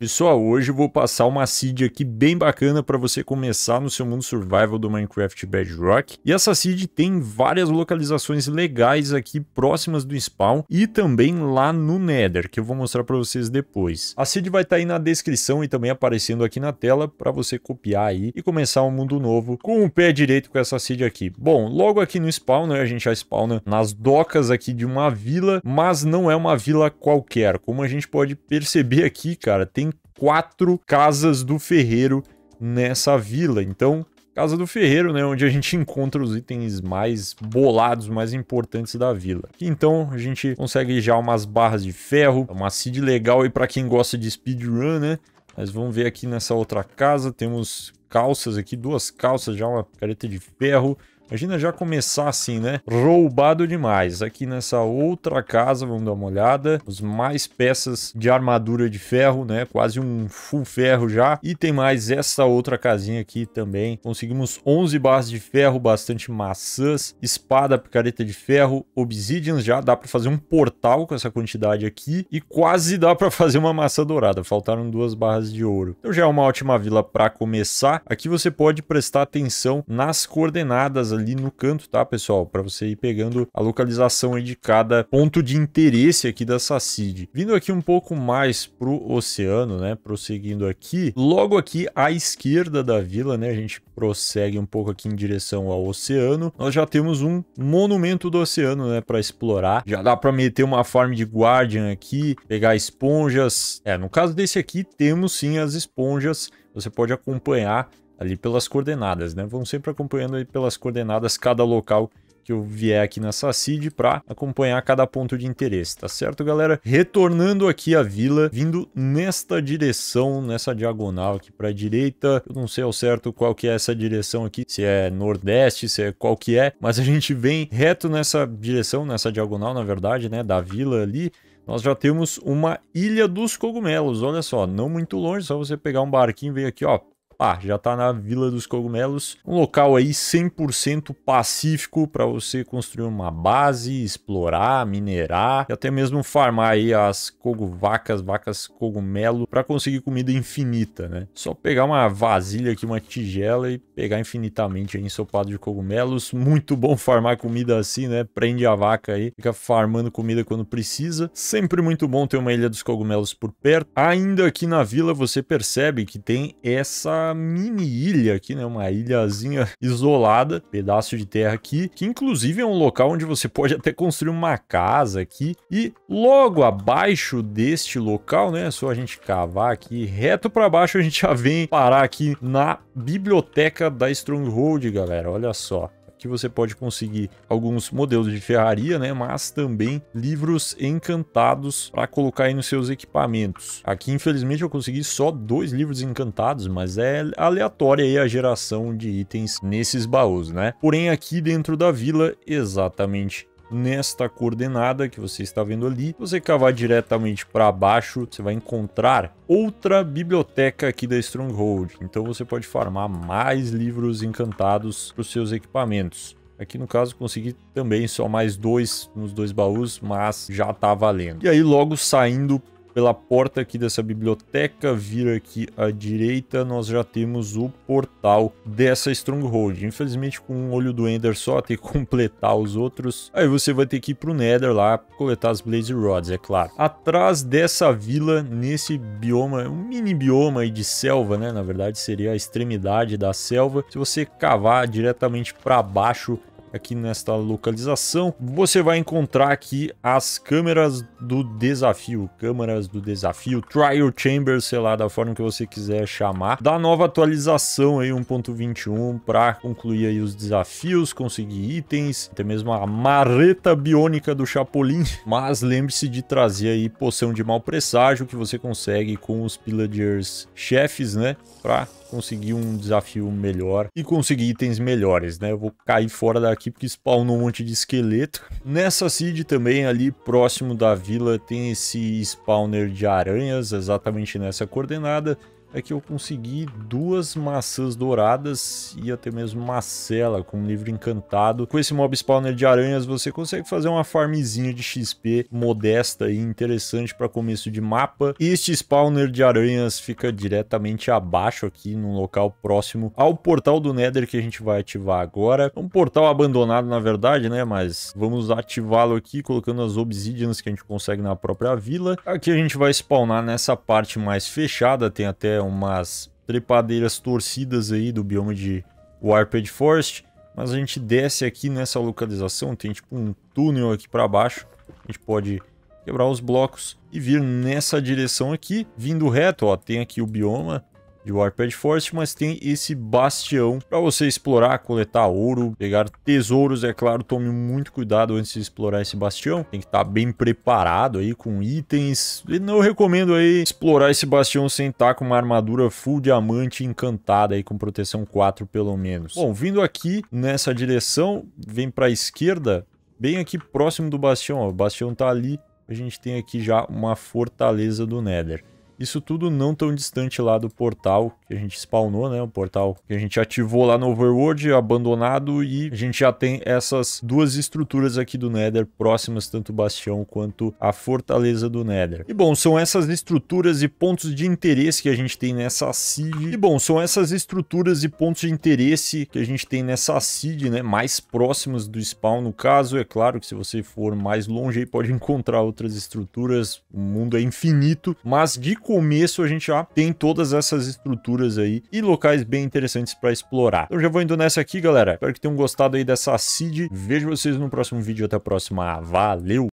Pessoal, hoje eu vou passar uma seed aqui bem bacana para você começar no seu mundo survival do Minecraft Bedrock. E essa seed tem várias localizações legais aqui próximas do spawn e também lá no Nether, que eu vou mostrar para vocês depois. A seed vai estar tá aí na descrição e também aparecendo aqui na tela para você copiar aí e começar um mundo novo com o pé direito com essa seed aqui. Bom, logo aqui no spawn, né, a gente já spawna nas docas aqui de uma vila, mas não é uma vila qualquer. Como a gente pode perceber aqui, cara, tem tem quatro casas do ferreiro nessa vila. Então, Casa do Ferreiro, né, onde a gente encontra os itens mais bolados, mais importantes da vila. Então a gente consegue já umas barras de ferro, uma seed legal aí para quem gosta de speedrun, né? Mas vamos ver aqui nessa outra casa, temos calças aqui, duas calças já, uma careta de ferro, Imagina já começar assim, né? Roubado demais. Aqui nessa outra casa, vamos dar uma olhada. Os mais peças de armadura de ferro, né? Quase um full ferro já. E tem mais essa outra casinha aqui também. Conseguimos 11 barras de ferro, bastante maçãs, espada, picareta de ferro, obsidians já. Dá para fazer um portal com essa quantidade aqui. E quase dá para fazer uma maçã dourada. Faltaram duas barras de ouro. Então já é uma ótima vila para começar. Aqui você pode prestar atenção nas coordenadas ali ali no canto, tá, pessoal? Para você ir pegando a localização aí de cada ponto de interesse aqui da Sacid. Vindo aqui um pouco mais pro oceano, né? Prosseguindo aqui, logo aqui à esquerda da vila, né? A gente prossegue um pouco aqui em direção ao oceano. Nós já temos um monumento do oceano, né, para explorar. Já dá para meter uma farm de guardian aqui, pegar esponjas. É, no caso desse aqui temos sim as esponjas. Você pode acompanhar ali pelas coordenadas, né? Vão sempre acompanhando aí pelas coordenadas cada local que eu vier aqui nessa CID para acompanhar cada ponto de interesse, tá certo, galera? Retornando aqui à vila, vindo nesta direção, nessa diagonal aqui para a direita, eu não sei ao certo qual que é essa direção aqui, se é nordeste, se é qual que é, mas a gente vem reto nessa direção, nessa diagonal, na verdade, né, da vila ali, nós já temos uma Ilha dos Cogumelos, olha só, não muito longe, só você pegar um barquinho, e vem aqui, ó, ah, já tá na Vila dos Cogumelos, um local aí 100% pacífico para você construir uma base, explorar, minerar e até mesmo farmar aí as cogovacas, vacas cogumelo para conseguir comida infinita, né? Só pegar uma vasilha aqui, uma tigela e pegar infinitamente aí ensopado de cogumelos. Muito bom farmar comida assim, né? Prende a vaca aí, fica farmando comida quando precisa. Sempre muito bom ter uma Ilha dos Cogumelos por perto. Ainda aqui na vila você percebe que tem essa uma mini ilha aqui, né? Uma ilhazinha isolada, pedaço de terra aqui, que inclusive é um local onde você pode até construir uma casa aqui. E logo abaixo deste local, né? É só a gente cavar aqui reto para baixo, a gente já vem parar aqui na biblioteca da Stronghold, galera. Olha só que você pode conseguir alguns modelos de ferraria, né? Mas também livros encantados para colocar aí nos seus equipamentos. Aqui, infelizmente, eu consegui só dois livros encantados, mas é aleatória aí a geração de itens nesses baús, né? Porém, aqui dentro da vila, exatamente nesta coordenada que você está vendo ali. Você cavar diretamente para baixo, você vai encontrar outra biblioteca aqui da Stronghold. Então você pode farmar mais livros encantados para os seus equipamentos. Aqui no caso consegui também só mais dois nos dois baús, mas já tá valendo. E aí logo saindo pela porta aqui dessa biblioteca, vir aqui à direita, nós já temos o portal dessa Stronghold. Infelizmente, com um olho do Ender só, ter que completar os outros. Aí você vai ter que ir pro Nether lá, coletar as Blaze Rods, é claro. Atrás dessa vila, nesse bioma, um mini bioma aí de selva, né? Na verdade, seria a extremidade da selva. Se você cavar diretamente para baixo, aqui nesta localização, você vai encontrar aqui as câmeras do desafio, câmeras do desafio, trial chamber, sei lá, da forma que você quiser chamar, da nova atualização aí 1.21 para concluir aí os desafios, conseguir itens, até mesmo a marreta biônica do Chapolin, mas lembre-se de trazer aí poção de mau presságio que você consegue com os pillagers chefes, né, para conseguir um desafio melhor e conseguir itens melhores, né? Eu vou cair fora da aqui porque spawnou um monte de esqueleto. Nessa seed também, ali próximo da vila, tem esse spawner de aranhas, exatamente nessa coordenada é que eu consegui duas maçãs douradas e até mesmo uma cela com um livro encantado. Com esse mob spawner de aranhas você consegue fazer uma farmzinha de XP modesta e interessante para começo de mapa. E este spawner de aranhas fica diretamente abaixo aqui, num local próximo ao portal do Nether que a gente vai ativar agora. um portal abandonado na verdade, né? Mas vamos ativá-lo aqui colocando as obsidians que a gente consegue na própria vila. Aqui a gente vai spawnar nessa parte mais fechada, tem até umas trepadeiras torcidas aí do bioma de Warped Forest. Mas a gente desce aqui nessa localização, tem tipo um túnel aqui para baixo. A gente pode quebrar os blocos e vir nessa direção aqui, vindo reto, ó, tem aqui o bioma de Warped Forest, mas tem esse bastião para você explorar, coletar ouro, pegar tesouros, é claro, tome muito cuidado antes de explorar esse bastião, tem que estar tá bem preparado aí com itens, e não recomendo aí explorar esse bastião sem estar tá com uma armadura full diamante encantada aí com proteção 4 pelo menos. Bom, vindo aqui nessa direção, vem para a esquerda, bem aqui próximo do bastião, ó. o bastião tá ali, a gente tem aqui já uma fortaleza do Nether. Isso tudo não tão distante lá do portal que a gente spawnou, né? O portal que a gente ativou lá no Overworld, abandonado, e a gente já tem essas duas estruturas aqui do Nether próximas, tanto o bastião quanto a fortaleza do Nether. E bom, são essas estruturas e pontos de interesse que a gente tem nessa seed. E bom, são essas estruturas e pontos de interesse que a gente tem nessa seed, né? Mais próximas do spawn, no caso. É claro que se você for mais longe aí pode encontrar outras estruturas. O mundo é infinito, mas de começo a gente já tem todas essas estruturas aí e locais bem interessantes para explorar. Eu então, já vou indo nessa aqui, galera. Espero que tenham gostado aí dessa seed. Vejo vocês no próximo vídeo. Até a próxima. Valeu!